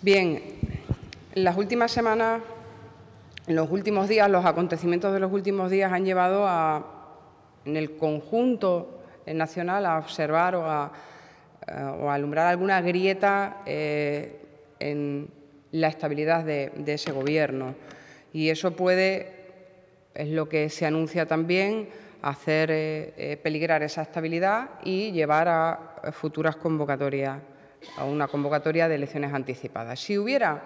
Bien, en las últimas semanas, en los últimos días, los acontecimientos de los últimos días han llevado a, en el conjunto nacional a observar o a, eh, alumbrar alguna grieta eh, en la estabilidad de, ese gobierno. Y eso puede, es lo que se anuncia también, hacer eh, peligrar esa estabilidad y llevar a futuras convocatorias a una convocatoria de elecciones anticipadas. Si hubiera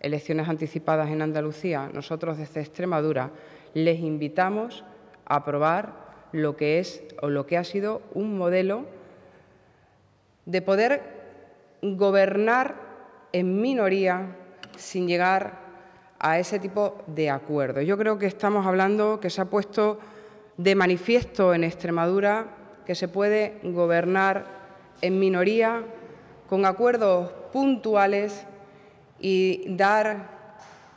elecciones anticipadas en Andalucía, nosotros desde Extremadura les invitamos a aprobar lo que es o lo que ha sido un modelo de poder gobernar en minoría sin llegar a ese tipo de acuerdo. Yo creo que estamos hablando que se ha puesto de manifiesto en Extremadura que se puede gobernar en minoría con acuerdos puntuales y dar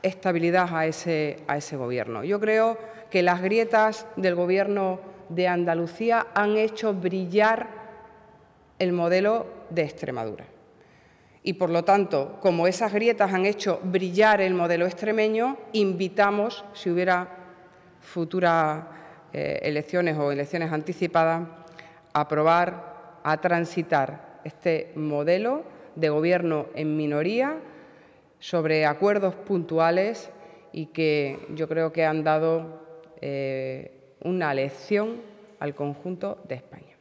estabilidad a ese, a ese gobierno. Yo creo que las grietas del gobierno de Andalucía han hecho brillar el modelo de Extremadura. Y por lo tanto, como esas grietas han hecho brillar el modelo extremeño, invitamos, si hubiera futuras eh, elecciones o elecciones anticipadas, a aprobar, a transitar este modelo de gobierno en minoría sobre acuerdos puntuales y que yo creo que han dado eh, una lección al conjunto de España.